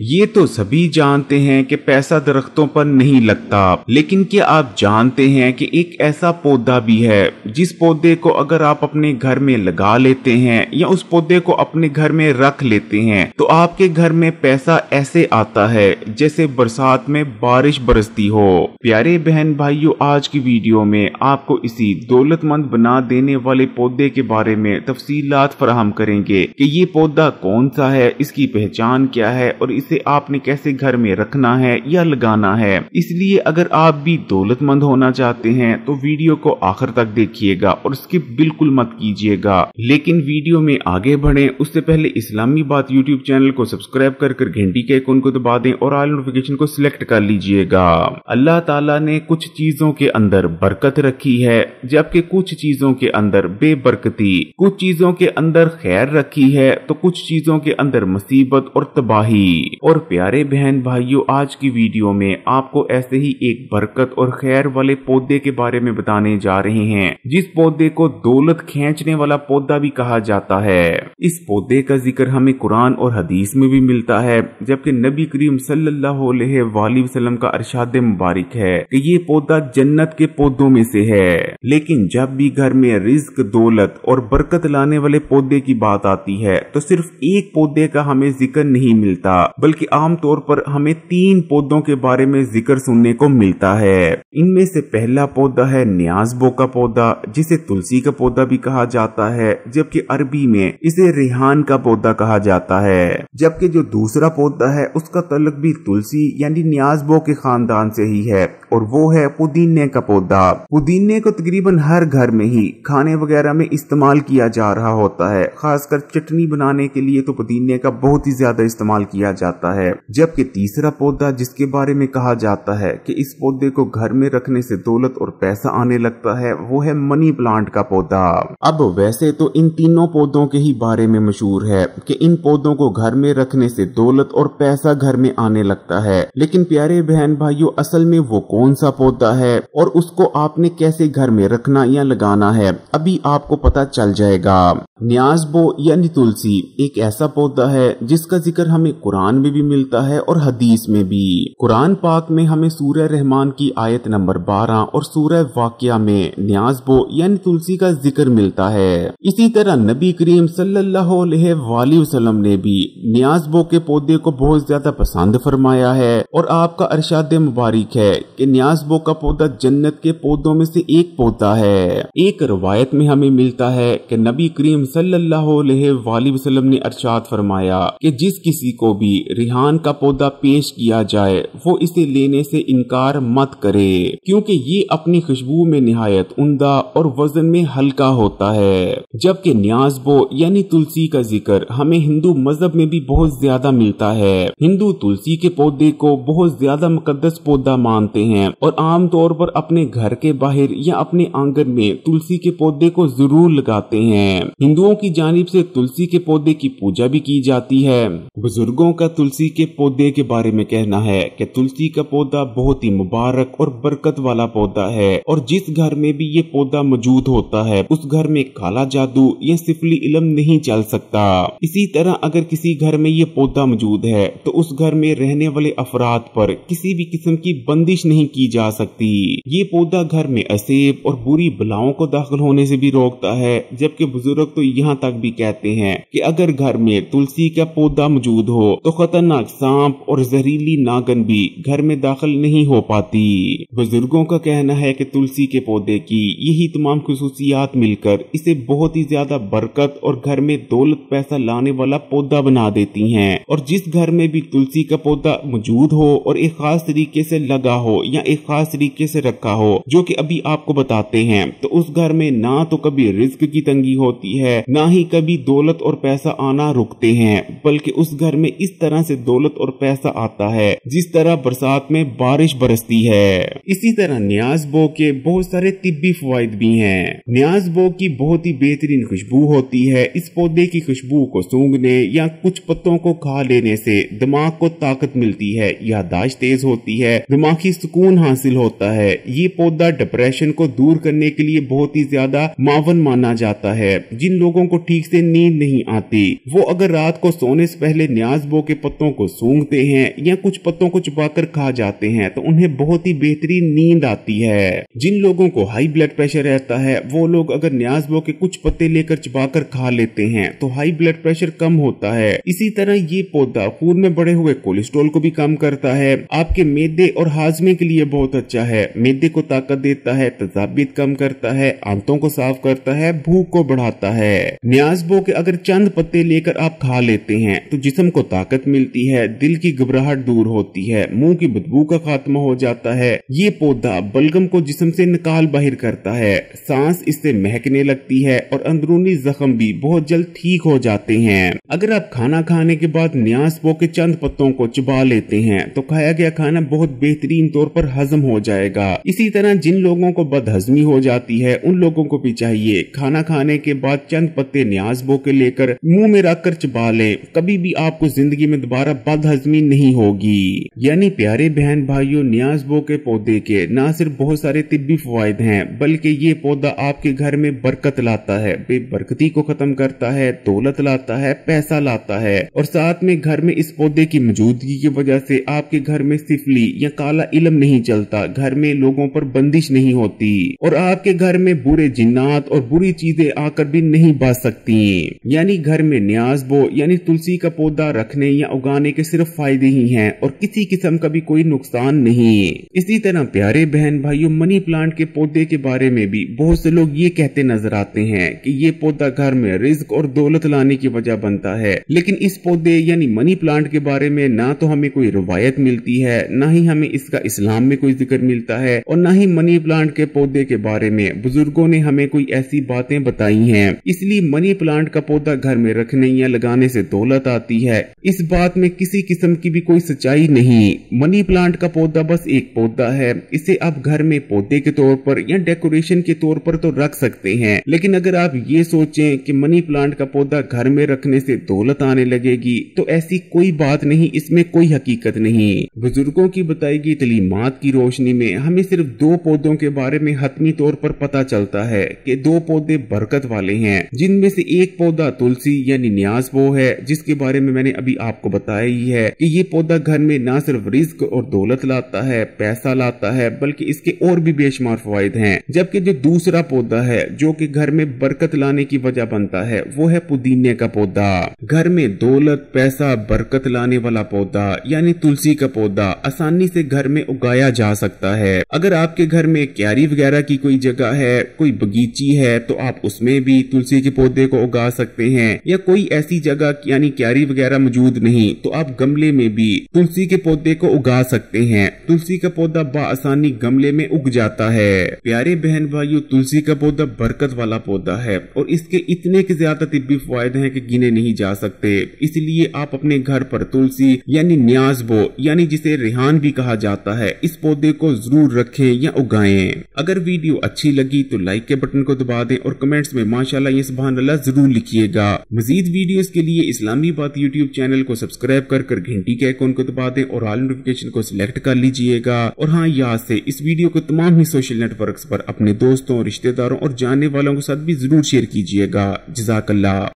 ये तो सभी जानते हैं कि पैसा दरख्तों पर नहीं लगता लेकिन क्या आप जानते हैं कि एक ऐसा पौधा भी है जिस पौधे को अगर आप अपने घर में लगा लेते हैं या उस पौधे को अपने घर में रख लेते हैं तो आपके घर में पैसा ऐसे आता है जैसे बरसात में बारिश बरसती हो प्यारे बहन भाइयों आज की वीडियो में आपको इसी दौलतमंद बना देने वाले पौधे के बारे में तफसीलात फराहम करेंगे की ये पौधा कौन सा है इसकी पहचान क्या है और इस इसे आपने कैसे घर में रखना है या लगाना है इसलिए अगर आप भी दौलतमंद होना चाहते हैं तो वीडियो को आखिर तक देखिएगा और स्किप बिल्कुल मत कीजिएगा लेकिन वीडियो में आगे बढ़े उससे पहले इस्लामी बात यूट्यूब चैनल को सब्सक्राइब कर घंटी के आइकन को दबा दें और आल नोटिफिकेशन को सिलेक्ट कर लीजिएगा अल्लाह तला ने कुछ चीजों के अंदर बरकत रखी है जबकि कुछ चीजों के अंदर बेबरकती कुछ चीजों के अंदर खैर रखी है तो कुछ चीजों के अंदर मुसीबत और तबाही होगी और प्यारे बहन भाइयों आज की वीडियो में आपको ऐसे ही एक बरकत और खैर वाले पौधे के बारे में बताने जा रहे हैं जिस पौधे को दौलत खेचने वाला पौधा भी कहा जाता है इस पौधे का जिक्र हमें कुरान और हदीस में भी मिलता है जबकि नबी करीम सल्लल्लाहु का अरशाद मुबारक है की ये पौधा जन्नत के पौधों में से है लेकिन जब भी घर में रिस्क दौलत और बरकत लाने वाले पौधे की बात आती है तो सिर्फ एक पौधे का हमें जिक्र नहीं मिलता बल्कि आमतौर पर हमें तीन पौधों के बारे में जिक्र सुनने को मिलता है इनमें से पहला पौधा है न्याजबो का पौधा जिसे तुलसी का पौधा भी कहा जाता है जबकि अरबी में इसे रिहान का पौधा कहा जाता है जबकि जो दूसरा पौधा है उसका तलक भी तुलसी यानी न्याजबो के खानदान से ही है और वो है पुदीने का पौधा पुदीने को तकरीबन हर घर में ही खाने वगैरह में इस्तेमाल किया जा रहा होता है खासकर चटनी बनाने के लिए तो पुदीने का बहुत ही ज्यादा इस्तेमाल किया जाता जाता है जबकि तीसरा पौधा जिसके बारे में कहा जाता है कि इस पौधे को घर में रखने से दौलत और पैसा आने लगता है वो है मनी प्लांट का पौधा अब वैसे तो इन तीनों पौधों के ही बारे में मशहूर है कि इन पौधों को घर में रखने से दौलत और पैसा घर में आने लगता है लेकिन प्यारे बहन भाइयों असल में वो कौन सा पौधा है और उसको आपने कैसे घर में रखना या लगाना है अभी आपको पता चल जाएगा न्याजबो यानी तुलसी एक ऐसा पौधा है जिसका जिक्र हमें कुरान में में भी मिलता है और हदीस में भी कुरान पाक में हमें सूर्य रहमान की आयत नंबर 12 और सूर्य वाक्य में न्याजबो यानी तुलसी का जिक्र मिलता है इसी तरह नबी करीम सल्लल्लाहु ने भी न्याजबो के पौधे को बहुत ज्यादा पसंद फरमाया है और आपका अरशाद मुबारक है की न्याजबो का पौधा जन्नत के पौधों में से एक पौधा है एक रवायत में हमें मिलता है की नबी करीम सल्लाह वाली वसलम ने अरसाद फरमाया कि जिस किसी को भी रिहान का पौधा पेश किया जाए वो इसे लेने से इनकार मत करे क्योंकि ये अपनी खुशबू में नहायत उमदा और वजन में हल्का होता है जबकि न्याजबो यानी तुलसी का जिक्र हमें हिंदू मजहब में भी बहुत ज्यादा मिलता है हिंदू तुलसी के पौधे को बहुत ज्यादा मुकदस पौधा मानते हैं और आमतौर पर अपने घर के बाहर या अपने आंगन में तुलसी के पौधे को जरूर लगाते हैं हिंदुओं की जानब से तुलसी के पौधे की पूजा भी की जाती है बुजुर्गों का तुलसी के पौधे के बारे में कहना है कि तुलसी का पौधा बहुत ही मुबारक और बरकत वाला पौधा है और जिस घर में भी ये पौधा मौजूद होता है उस घर में काला जादू या सिफली इलम नहीं चल सकता इसी तरह अगर किसी घर में ये पौधा मौजूद है तो उस घर में रहने वाले अफराद पर किसी भी किस्म की बंदिश नहीं की जा सकती ये पौधा घर में असेब और बुरी बलाओं को दाखिल होने से भी रोकता है जबकि बुजुर्ग तो यहाँ तक भी कहते हैं कि अगर घर में तुलसी का पौधा मौजूद हो तो खतरनाक सांप और जहरीली नागन भी घर में दाखिल नहीं हो पाती बुजुर्गों का कहना है कि तुलसी के पौधे की यही तमाम खसूसियात मिलकर इसे बहुत ही ज्यादा बरकत और घर में दौलत पैसा लाने वाला पौधा बना देती हैं और जिस घर में भी तुलसी का पौधा मौजूद हो और एक खास तरीके से लगा हो या एक खास तरीके से रखा हो जो कि अभी आपको बताते हैं तो उस घर में ना तो कभी रिस्क की तंगी होती है ना ही कभी दौलत और पैसा आना रुकते हैं बल्कि उस घर में इस तरह तरह से दौलत और पैसा आता है जिस तरह बरसात में बारिश बरसती है इसी तरह न्याज बो के बहुत सारे तिब्बी फवायद भी हैं न्याज बो की बहुत ही बेहतरीन खुशबू होती है इस पौधे की खुशबू को सूंघने या कुछ पत्तों को खा लेने से दिमाग को ताकत मिलती है यादाश्त तेज होती है दिमागी सुकून हासिल होता है ये पौधा डिप्रेशन को दूर करने के लिए बहुत ही ज्यादा मावन माना जाता है जिन लोगों को ठीक से नींद नहीं आती वो अगर रात को सोने से पहले न्याज बो के पत्तों को सूंघते हैं या कुछ पत्तों को चुपाकर खा जाते हैं तो उन्हें बहुत ही बेहतरीन नींद आती है जिन लोगों को हाई ब्लड प्रेशर रहता है वो लोग अगर न्याजबो के कुछ पत्ते लेकर चुपाकर खा लेते हैं तो हाई ब्लड प्रेशर कम होता है इसी तरह ये पौधा खून में बढ़े हुए कोलेस्ट्रोल को भी कम करता है आपके मेदे और हाजमे के लिए बहुत अच्छा है मेदे को ताकत देता है तजाबीत कम करता है आंतों को साफ करता है भूख को बढ़ाता है न्याजबो के अगर चंद पत्ते लेकर आप खा लेते हैं तो जिसम को ताकत मिल मिलती है दिल की घबराहट दूर होती है मुंह की बदबू का खात्मा हो जाता है ये पौधा बलगम को जिसम से निकाल बाहर करता है सांस इससे महकने लगती है और अंदरूनी जख्म भी बहुत जल्द ठीक हो जाते हैं अगर आप खाना खाने के बाद न्यास पो के चंद पत्तों को चुबा लेते हैं तो खाया गया खाना बहुत बेहतरीन तौर पर हजम हो जाएगा इसी तरह जिन लोगों को बदहजमी हो जाती है उन लोगों को भी चाहिए खाना खाने के बाद चंद पत्ते न्यास बो के लेकर मुंह में रखकर चबा लें कभी भी आपको जिंदगी में दोबारा बद हजमी नहीं होगी यानी प्यारे बहन भाइयों न्याजबो के पौधे के न सिर्फ बहुत सारे तिब्बी फायदे हैं बल्कि ये पौधा आपके घर में बरकत लाता है बेबरकती को खत्म करता है दौलत लाता है पैसा लाता है और साथ में घर में इस पौधे की मौजूदगी की वजह से आपके घर में सिफली या काला इलम नहीं चलता घर में लोगों पर बंदिश नहीं होती और आपके घर में बुरे जिन्नात और बुरी चीजें आकर भी नहीं बच सकती यानी घर में न्याज बो यानी तुलसी का पौधा रखने या उगाने के सिर्फ फायदे ही हैं और किसी किस्म का भी कोई नुकसान नहीं इसी तरह प्यारे बहन भाइयों मनी प्लांट के पौधे के बारे में भी बहुत से लोग ये कहते नजर आते हैं कि ये पौधा घर में रिस्क और दौलत लाने की वजह बनता है लेकिन इस पौधे यानी मनी प्लांट के बारे में ना तो हमें कोई रवायत मिलती है न ही हमें इसका इस्लाम में कोई जिक्र मिलता है और न ही मनी प्लांट के पौधे के बारे में बुजुर्गो ने हमें कोई ऐसी बातें बताई है इसलिए मनी प्लांट का पौधा घर में रखने या लगाने से दौलत आती है इस बात बात में किसी किस्म की भी कोई सच्चाई नहीं मनी प्लांट का पौधा बस एक पौधा है इसे आप घर में पौधे के तौर पर या डेकोरेशन के तौर पर तो रख सकते हैं लेकिन अगर आप ये सोचें कि मनी प्लांट का पौधा घर में रखने से दौलत आने लगेगी तो ऐसी कोई बात नहीं इसमें कोई हकीकत नहीं बुजुर्गो की बताई गई तलीमात की रोशनी में हमें सिर्फ दो पौधों के बारे में हतमी तौर पर पता चलता है की दो पौधे बरकत वाले हैं जिनमें से एक पौधा तुलसी यानी न्याज वो है जिसके बारे में मैंने अभी आपको आपको बताया ही है कि ये पौधा घर में ना सिर्फ रिस्क और दौलत लाता है पैसा लाता है बल्कि इसके और भी बेशुमार फायद हैं जबकि जो दूसरा पौधा है जो कि घर में बरकत लाने की वजह बनता है वो है पुदीने का पौधा घर में दौलत पैसा बरकत लाने वाला पौधा यानी तुलसी का पौधा आसानी से घर में उगाया जा सकता है अगर आपके घर में क्यारी वगैरह की कोई जगह है कोई बगीची है तो आप उसमें भी तुलसी के पौधे को उगा सकते हैं या कोई ऐसी जगह यानी क्यारी वगैरह मौजूद नहीं नहीं तो आप गमले में भी तुलसी के पौधे को उगा सकते हैं तुलसी का पौधा बसानी गमले में उग जाता है प्यारे बहन भाइयों तुलसी का पौधा बरकत वाला पौधा है और इसके इतने के ज्यादा तिब्बी फायदे हैं कि गिने नहीं जा सकते इसलिए आप अपने घर पर तुलसी यानी न्याजबो यानी जिसे रेहान भी कहा जाता है इस पौधे को जरूर रखे या उगाए अगर वीडियो अच्छी लगी तो लाइक के बटन को दबा दे और कमेंट्स में माशाला ये सुबह अल्लाह जरूर लिखिएगा मजीद वीडियो के लिए इस्लामी बात यूट्यूब चैनल को सब्सक्राइब कर कर घंटी के आइकॉन को दबा दें और ऑल नोटिफिकेशन को सिलेक्ट कर लीजिएगा और हाँ याद से इस वीडियो को तमाम ही सोशल नेटवर्क पर अपने दोस्तों रिश्तेदारों और जानने वालों के साथ भी जरूर शेयर कीजिएगा जजाकल्ला